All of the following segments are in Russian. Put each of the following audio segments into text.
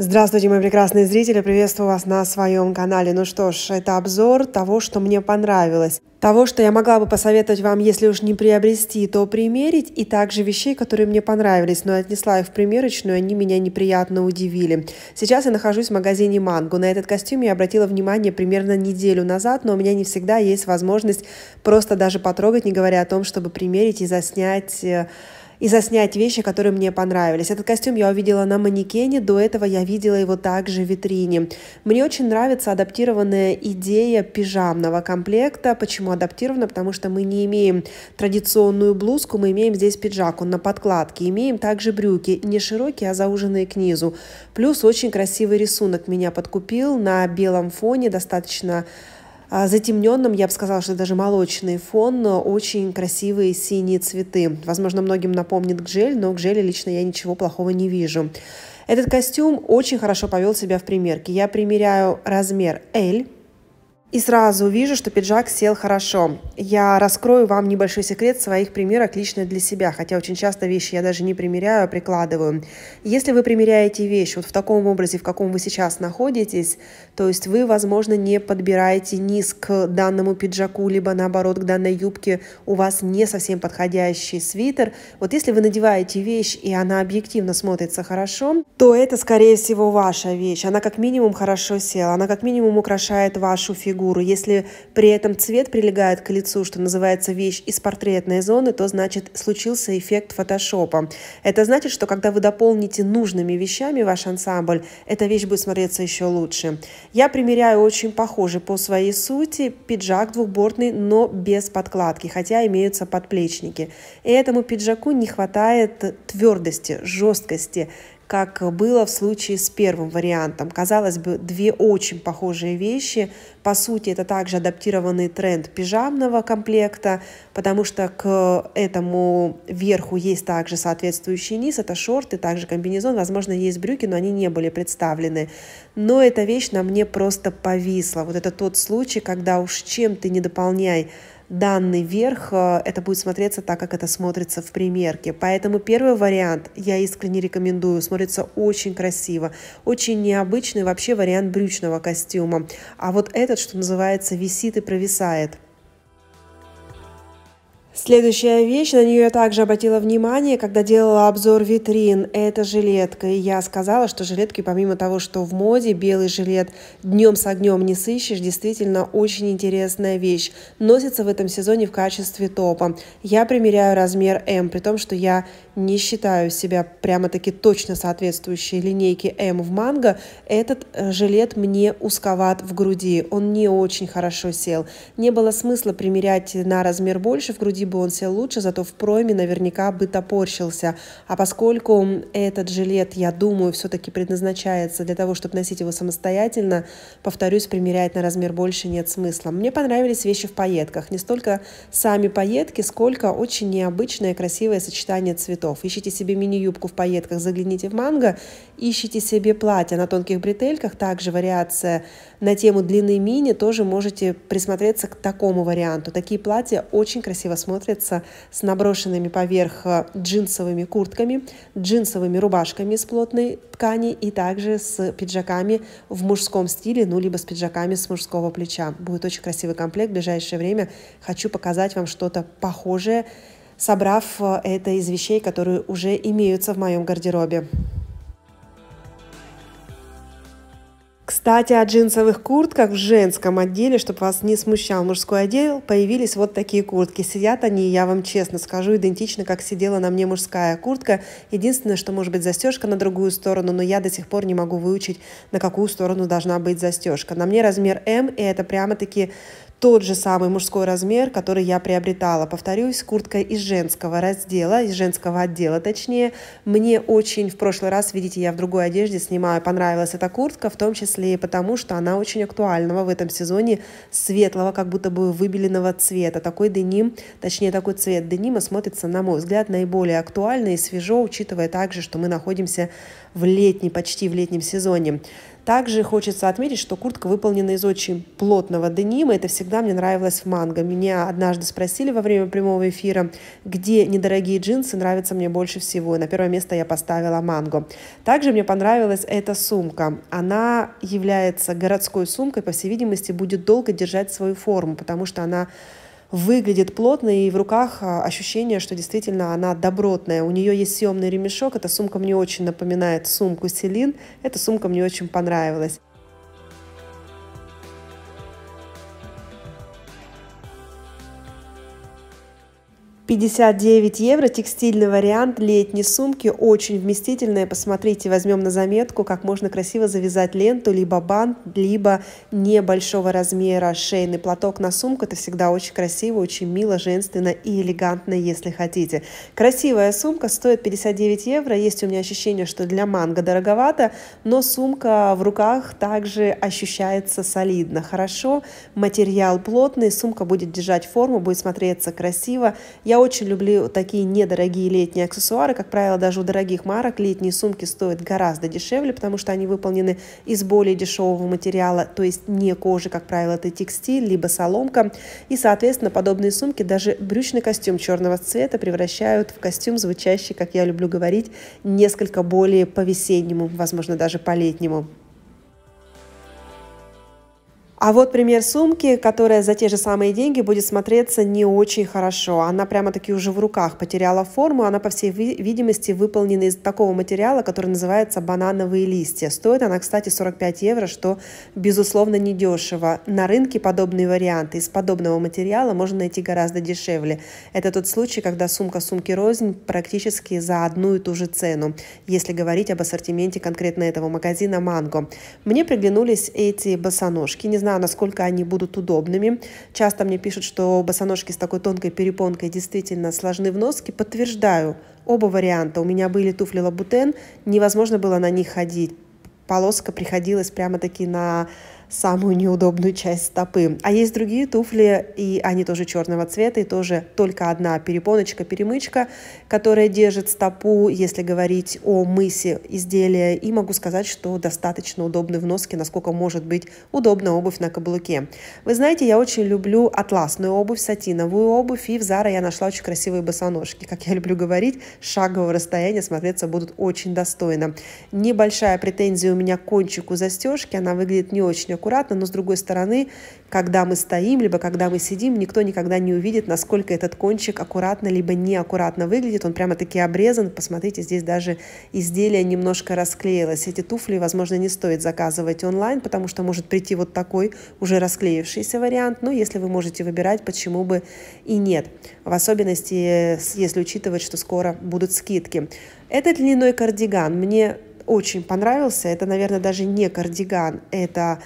Здравствуйте, мои прекрасные зрители! Приветствую вас на своем канале. Ну что ж, это обзор того, что мне понравилось. Того, что я могла бы посоветовать вам, если уж не приобрести, то примерить, и также вещей, которые мне понравились, но я отнесла их в примерочную, они меня неприятно удивили. Сейчас я нахожусь в магазине «Манго». На этот костюм я обратила внимание примерно неделю назад, но у меня не всегда есть возможность просто даже потрогать, не говоря о том, чтобы примерить и заснять э, и заснять вещи, которые мне понравились. Этот костюм я увидела на манекене, до этого я видела его также в витрине. Мне очень нравится адаптированная идея пижамного комплекта. Почему адаптирована? Потому что мы не имеем традиционную блузку, мы имеем здесь пиджак, он на подкладке. Имеем также брюки, не широкие, а зауженные к низу. Плюс очень красивый рисунок меня подкупил на белом фоне, достаточно а, затемненном, я бы сказала, что даже молочный фон, но очень красивые синие цветы. Возможно, многим напомнит гжель, но к гжели лично я ничего плохого не вижу. Этот костюм очень хорошо повел себя в примерке. Я примеряю размер L, и сразу вижу, что пиджак сел хорошо. Я раскрою вам небольшой секрет своих примерок лично для себя, хотя очень часто вещи я даже не примеряю, а прикладываю. Если вы примеряете вещь вот в таком образе, в каком вы сейчас находитесь, то есть вы, возможно, не подбираете низ к данному пиджаку, либо наоборот к данной юбке у вас не совсем подходящий свитер. Вот если вы надеваете вещь и она объективно смотрится хорошо, то это, скорее всего, ваша вещь. Она как минимум хорошо села, она как минимум украшает вашу фигуру фигуру. Если при этом цвет прилегает к лицу, что называется вещь из портретной зоны, то значит случился эффект фотошопа. Это значит, что когда вы дополните нужными вещами ваш ансамбль, эта вещь будет смотреться еще лучше. Я примеряю очень похожий по своей сути пиджак двухбортный, но без подкладки, хотя имеются подплечники. И этому пиджаку не хватает твердости, жесткости, как было в случае с первым вариантом. Казалось бы, две очень похожие вещи, по сути, это также адаптированный тренд пижамного комплекта, потому что к этому верху есть также соответствующий низ, это шорты, также комбинезон, возможно, есть брюки, но они не были представлены. Но эта вещь на мне просто повисла. Вот это тот случай, когда уж чем ты не дополняй данный верх, э, это будет смотреться так, как это смотрится в примерке. Поэтому первый вариант я искренне рекомендую. Смотрится очень красиво, очень необычный вообще вариант брючного костюма. А вот этот делать, что называется, висит и провисает. Следующая вещь, на нее я также обратила внимание, когда делала обзор витрин, это жилетка. И я сказала, что жилетки, помимо того, что в моде, белый жилет днем с огнем не сыщешь, действительно очень интересная вещь. Носится в этом сезоне в качестве топа. Я примеряю размер М, при том, что я не считаю себя прямо-таки точно соответствующей линейке М в манго, этот э, жилет мне узковат в груди, он не очень хорошо сел. Не было смысла примерять на размер больше, в груди бы он сел лучше, зато в пройме наверняка бы топорщился. А поскольку этот жилет, я думаю, все-таки предназначается для того, чтобы носить его самостоятельно, повторюсь, примерять на размер больше нет смысла. Мне понравились вещи в пайетках, не столько сами пайетки, сколько очень необычное красивое сочетание цветов цветов. Ищите себе мини-юбку в пайетках, загляните в манго. Ищите себе платье на тонких бретельках, также вариация на тему длины мини, тоже можете присмотреться к такому варианту. Такие платья очень красиво смотрятся с наброшенными поверх э, джинсовыми куртками, джинсовыми рубашками из плотной ткани и также с пиджаками в мужском стиле, ну, либо с пиджаками с мужского плеча. Будет очень красивый комплект. В ближайшее время хочу показать вам что-то похожее собрав э, это из вещей, которые уже имеются в моем гардеробе. Кстати, о джинсовых куртках в женском отделе, чтобы вас не смущал мужской отдел, появились вот такие куртки. Сидят они, я вам честно скажу, идентично, как сидела на мне мужская куртка. Единственное, что может быть застежка на другую сторону, но я до сих пор не могу выучить, на какую сторону должна быть застежка. На мне размер М, и это прямо-таки тот же самый мужской размер, который я приобретала. Повторюсь, куртка из женского раздела, из женского отдела точнее. Мне очень в прошлый раз, видите, я в другой одежде снимаю, понравилась эта куртка, в том числе и потому, что она очень актуального в этом сезоне, светлого, как будто бы выбеленного цвета. Такой деним, точнее такой цвет денима смотрится, на мой взгляд, наиболее актуально и свежо, учитывая также, что мы находимся в летней, почти в летнем сезоне. Также хочется отметить, что куртка выполнена из очень плотного денима. Это всегда мне нравилось в манго. Меня однажды спросили во время прямого эфира, где недорогие джинсы нравятся мне больше всего. И на первое место я поставила манго. Также мне понравилась эта сумка. Она является городской сумкой, по всей видимости, будет долго держать свою форму, потому что она выглядит плотно, и в руках а, ощущение, что действительно она добротная. У нее есть съемный ремешок, эта сумка мне очень напоминает сумку Селин, эта сумка мне очень понравилась. 59 евро, текстильный вариант, летней сумки, очень вместительная Посмотрите, возьмем на заметку, как можно красиво завязать ленту, либо бант, либо небольшого размера шейный платок на сумку. Это всегда очень красиво, очень мило, женственно и элегантно, если хотите. Красивая сумка стоит 59 евро. Есть у меня ощущение, что для манго дороговато, но сумка в руках также ощущается солидно, хорошо. Материал плотный, сумка будет держать форму, будет смотреться красиво. Я я очень люблю такие недорогие летние аксессуары. Как правило, даже у дорогих марок летние сумки стоят гораздо дешевле, потому что они выполнены из более дешевого материала, то есть не кожи, как правило, это текстиль, либо соломка. И, соответственно, подобные сумки, даже брючный костюм черного цвета превращают в костюм, звучащий, как я люблю говорить, несколько более по-весеннему, возможно, даже по-летнему. А вот пример сумки, которая за те же самые деньги будет смотреться не очень хорошо. Она прямо-таки уже в руках потеряла форму. Она, по всей видимости, выполнена из такого материала, который называется банановые листья. Стоит она, кстати, 45 евро, что, безусловно, недешево. На рынке подобные варианты из подобного материала можно найти гораздо дешевле. Это тот случай, когда сумка сумки рознь практически за одну и ту же цену, если говорить об ассортименте конкретно этого магазина «Манго». Мне приглянулись эти босоножки, не знаю, знаю, насколько они будут удобными. Часто мне пишут, что босоножки с такой тонкой перепонкой действительно сложны в носке. Подтверждаю, оба варианта. У меня были туфли лабутен, невозможно было на них ходить. Полоска приходилась прямо-таки на самую неудобную часть стопы. А есть другие туфли, и они тоже черного цвета, и тоже только одна перепоночка, перемычка, которая держит стопу, если говорить о мысе изделия. И могу сказать, что достаточно удобны в носке, насколько может быть удобна обувь на каблуке. Вы знаете, я очень люблю атласную обувь, сатиновую обувь, и в Зара я нашла очень красивые босоножки. Как я люблю говорить, шагового расстояния смотреться будут очень достойно. Небольшая претензия у меня к кончику застежки, она выглядит не очень аккуратно, но с другой стороны, когда мы стоим, либо когда мы сидим, никто никогда не увидит, насколько этот кончик аккуратно, либо неаккуратно выглядит. Он прямо-таки обрезан. Посмотрите, здесь даже изделие немножко расклеилось. Эти туфли, возможно, не стоит заказывать онлайн, потому что может прийти вот такой уже расклеившийся вариант. Но если вы можете выбирать, почему бы и нет. В особенности, если учитывать, что скоро будут скидки. Этот льняной кардиган мне очень понравился. Это, наверное, даже не кардиган, это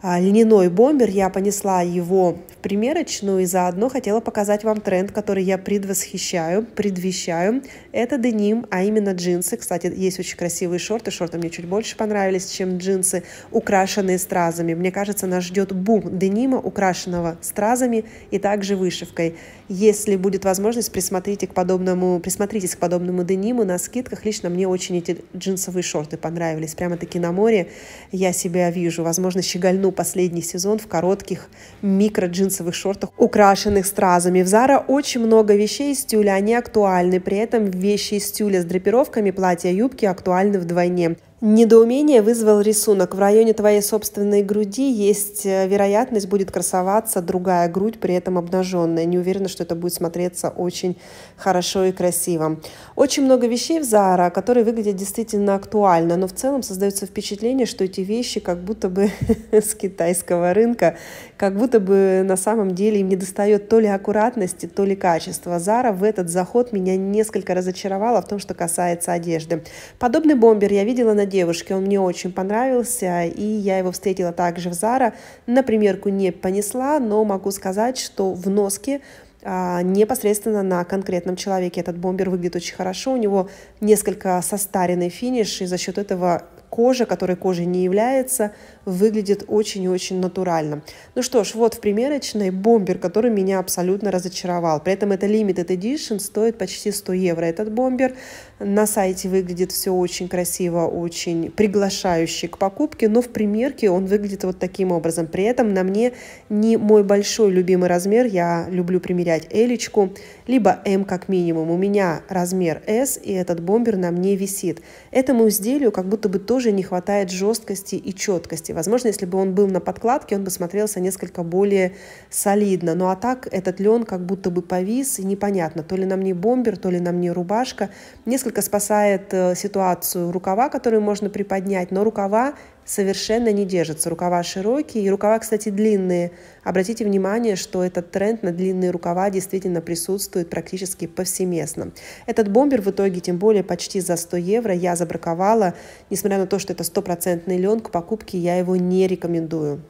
а, льняной бомбер, я понесла его в примерочную и заодно хотела показать вам тренд, который я предвосхищаю, предвещаю. Это деним, а именно джинсы. Кстати, есть очень красивые шорты, шорты мне чуть больше понравились, чем джинсы, украшенные стразами. Мне кажется, нас ждет бум денима, украшенного стразами и также вышивкой. Если будет возможность, присмотрите к подобному, присмотритесь к подобному дениму на скидках. Лично мне очень эти джинсовые шорты понравились, прямо-таки на море я себя вижу, возможно, щегольную году последний сезон в коротких микро-джинсовых шортах, украшенных стразами. В Зара очень много вещей из тюля, они актуальны. При этом вещи из тюля с драпировками, платья, юбки актуальны вдвойне. Недоумение вызвал рисунок. В районе твоей собственной груди есть э, вероятность, будет красоваться другая грудь, при этом обнаженная. Не уверена, что это будет смотреться очень хорошо и красиво. Очень много вещей в Зара, которые выглядят действительно актуально, но в целом создается впечатление, что эти вещи как будто бы с китайского рынка, как будто бы на самом деле им не достает то ли аккуратности, то ли качества. Зара в этот заход меня несколько разочаровала в том, что касается одежды. Подобный бомбер я видела на девушке. Он мне очень понравился, и я его встретила также в Зара. На примерку не понесла, но могу сказать, что в носке а, непосредственно на конкретном человеке. Этот бомбер выглядит очень хорошо, у него несколько состаренный финиш, и за счет этого кожа, которая кожей не является, выглядит очень очень натурально. Ну что ж, вот в примерочной бомбер, который меня абсолютно разочаровал. При этом это Limited Edition, стоит почти 100 евро этот бомбер. На сайте выглядит все очень красиво, очень приглашающий к покупке, но в примерке он выглядит вот таким образом. При этом на мне не мой большой любимый размер, я люблю примерять элечку, либо М как минимум. У меня размер S, и этот бомбер на мне висит. Этому изделию как будто бы тоже тоже не хватает жесткости и четкости. Возможно, если бы он был на подкладке, он бы смотрелся несколько более солидно. Ну а так этот лен как будто бы повис, и непонятно, то ли на мне бомбер, то ли на мне рубашка. Несколько спасает э, ситуацию рукава, которую можно приподнять, но рукава совершенно не держится. Рукава широкие, и рукава, кстати, длинные. Обратите внимание, что этот тренд на длинные рукава действительно присутствует практически повсеместно. Этот бомбер в итоге, тем более, почти за 100 евро я забраковала. Несмотря на то, что это стопроцентный лен, к покупке я его не рекомендую.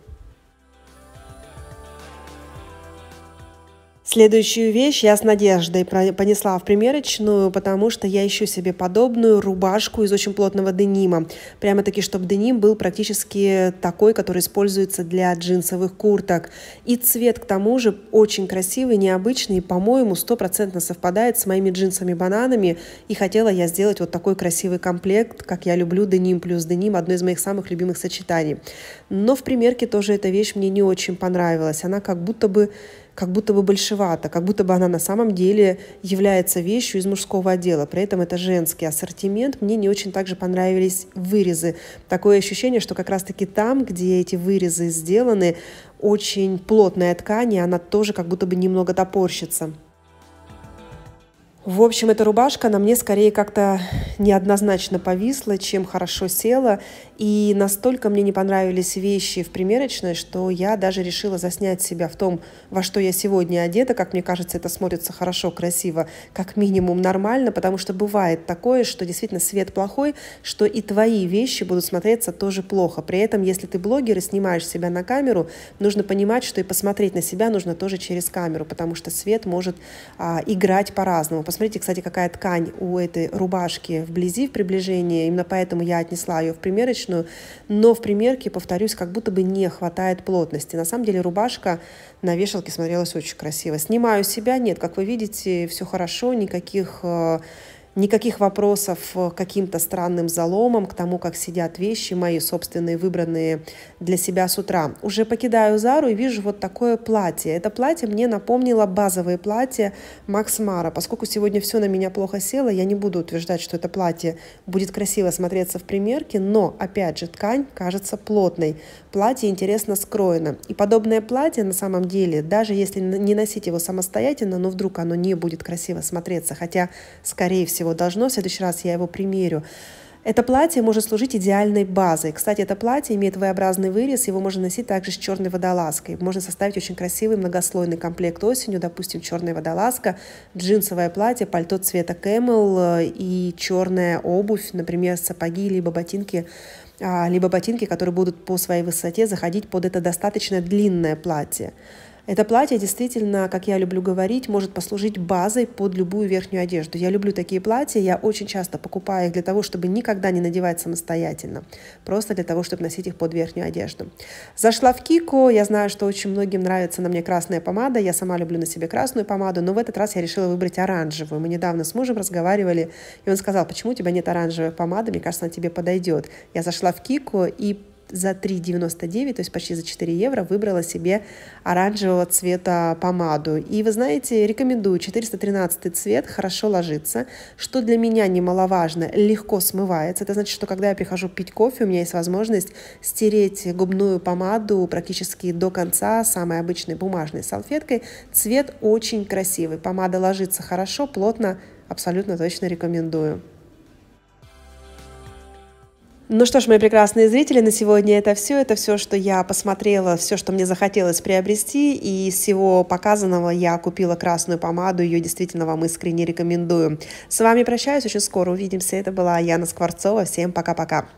Следующую вещь я с надеждой понесла в примерочную, потому что я ищу себе подобную рубашку из очень плотного денима. Прямо-таки, чтобы деним был практически такой, который используется для джинсовых курток. И цвет, к тому же, очень красивый, необычный, по-моему, стопроцентно совпадает с моими джинсами-бананами. И хотела я сделать вот такой красивый комплект, как я люблю деним плюс деним, одно из моих самых любимых сочетаний. Но в примерке тоже эта вещь мне не очень понравилась. Она как будто бы как будто бы большевато, как будто бы она на самом деле является вещью из мужского отдела. При этом это женский ассортимент. Мне не очень также понравились вырезы. Такое ощущение, что как раз-таки там, где эти вырезы сделаны, очень плотная ткань, и она тоже как будто бы немного топорщится. В общем, эта рубашка на мне скорее как-то неоднозначно повисла, чем хорошо села. И настолько мне не понравились вещи в примерочной, что я даже решила заснять себя в том, во что я сегодня одета. Как мне кажется, это смотрится хорошо, красиво, как минимум нормально, потому что бывает такое, что действительно свет плохой, что и твои вещи будут смотреться тоже плохо. При этом, если ты блогер и снимаешь себя на камеру, нужно понимать, что и посмотреть на себя нужно тоже через камеру, потому что свет может а, играть по-разному. Посмотрите, кстати, какая ткань у этой рубашки вблизи, в приближении. Именно поэтому я отнесла ее в примерочную прозрачную, но в примерке, повторюсь, как будто бы не хватает плотности. На самом деле рубашка на вешалке смотрелась очень красиво. Снимаю себя, нет, как вы видите, все хорошо, никаких э, Никаких вопросов э, к каким-то странным заломам, к тому, как сидят вещи мои собственные, выбранные для себя с утра. Уже покидаю Зару и вижу вот такое платье. Это платье мне напомнило базовое платье Макс Мара. Поскольку сегодня все на меня плохо село, я не буду утверждать, что это платье будет красиво смотреться в примерке, но, опять же, ткань кажется плотной. Платье интересно скроено. И подобное платье, на самом деле, даже если не носить его самостоятельно, но вдруг оно не будет красиво смотреться, хотя, скорее всего, его должно, в следующий раз я его примерю. Это платье может служить идеальной базой. Кстати, это платье имеет V-образный вырез, его можно носить также с черной водолазкой. Можно составить очень красивый многослойный комплект осенью, допустим, черная водолазка, джинсовое платье, пальто цвета кэмел э, и черная обувь, например, сапоги либо ботинки а, либо ботинки, которые будут по своей высоте заходить под это достаточно длинное платье. Это платье действительно, как я люблю говорить, может послужить базой под любую верхнюю одежду. Я люблю такие платья, я очень часто покупаю их для того, чтобы никогда не надевать самостоятельно, просто для того, чтобы носить их под верхнюю одежду. Зашла в Кику, я знаю, что очень многим нравится на мне красная помада, я сама люблю на себе красную помаду, но в этот раз я решила выбрать оранжевую. Мы недавно с мужем разговаривали, и он сказал, почему у тебя нет оранжевой помады, мне кажется, она тебе подойдет. Я зашла в Кику и за 3,99, то есть почти за 4 евро, выбрала себе оранжевого цвета помаду. И вы знаете, рекомендую, 413 цвет хорошо ложится, что для меня немаловажно, легко смывается. Это значит, что когда я прихожу пить кофе, у меня есть возможность стереть губную помаду практически до конца самой обычной бумажной салфеткой. Цвет очень красивый, помада ложится хорошо, плотно, абсолютно точно рекомендую. Ну что ж, мои прекрасные зрители, на сегодня это все. Это все, что я посмотрела, все, что мне захотелось приобрести. И из всего показанного я купила красную помаду. Ее действительно вам искренне рекомендую. С вами прощаюсь. Очень скоро увидимся. Это была Яна Скворцова. Всем пока-пока.